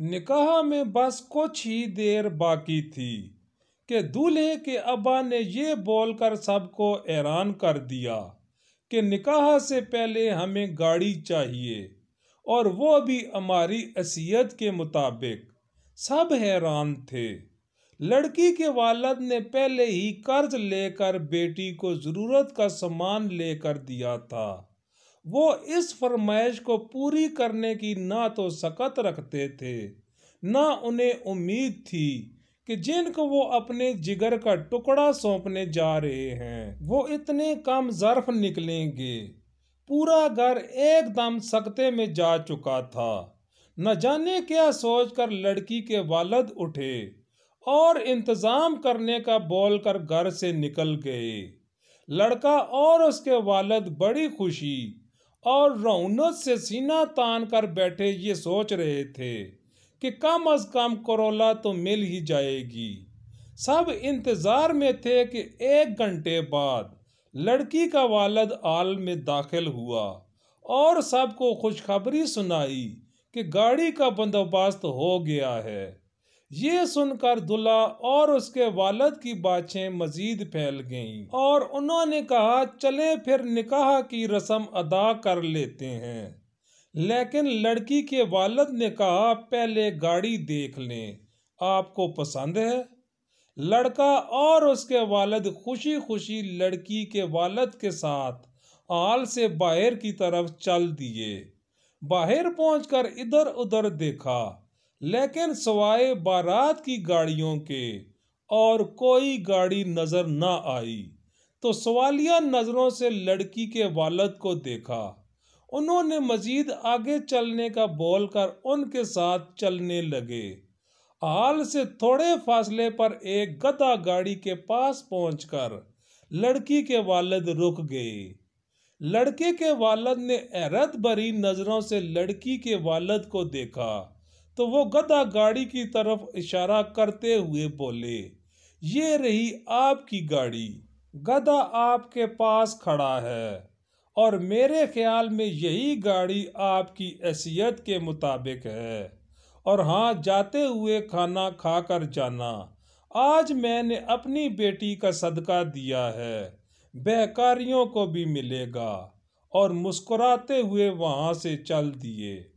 निकाह में बस कुछ ही देर बाकी थी कि दूल्हे के अबा ने ये बोलकर सबको हैरान कर दिया कि निकाह से पहले हमें गाड़ी चाहिए और वो भी हमारी असीयत के मुताबिक सब हैरान थे लड़की के वालद ने पहले ही कर्ज लेकर बेटी को ज़रूरत का सामान लेकर दिया था वो इस फरमाइश को पूरी करने की ना तो सकत रखते थे ना उन्हें उम्मीद थी कि जिनको वो अपने जिगर का टुकड़ा सौंपने जा रहे हैं वो इतने कम जर्फ निकलेंगे पूरा घर एकदम सकते में जा चुका था न जाने क्या सोचकर लड़की के वालद उठे और इंतज़ाम करने का बोलकर घर से निकल गए लड़का और उसके वालद बड़ी खुशी और रौनत से सीना तान कर बैठे ये सोच रहे थे कि कम अज कम करोला तो मिल ही जाएगी सब इंतज़ार में थे कि एक घंटे बाद लड़की का वालद आल में दाखिल हुआ और सबको खुशखबरी सुनाई कि गाड़ी का बंदोबस्त हो गया है ये सुनकर दुल्हा और उसके वालद की बातें मजीद फैल गईं और उन्होंने कहा चले फिर निकाह की रस्म अदा कर लेते हैं लेकिन लड़की के वालद ने कहा पहले गाड़ी देख लें आपको पसंद है लड़का और उसके वालद खुशी खुशी लड़की के वालद के साथ आल से बाहर की तरफ चल दिए बाहर पहुंचकर इधर उधर देखा लेकिन सवाए बारात की गाड़ियों के और कोई गाड़ी नज़र ना आई तो सवालिया नज़रों से लड़की के वालद को देखा उन्होंने मजीद आगे चलने का बोल कर उनके साथ चलने लगे हाल से थोड़े फासले पर एक गदा गाड़ी के पास पहुंचकर लड़की के वालद रुक गए लड़के के वालद ने हैरत भरी नज़रों से लड़की के वालद को देखा तो वो गधा गाड़ी की तरफ इशारा करते हुए बोले ये रही आपकी गाड़ी गधा आपके पास खड़ा है और मेरे ख्याल में यही गाड़ी आपकी हैसीत के मुताबिक है और हाँ जाते हुए खाना खा कर जाना आज मैंने अपनी बेटी का सदका दिया है बहकारियों को भी मिलेगा और मुस्कुराते हुए वहाँ से चल दिए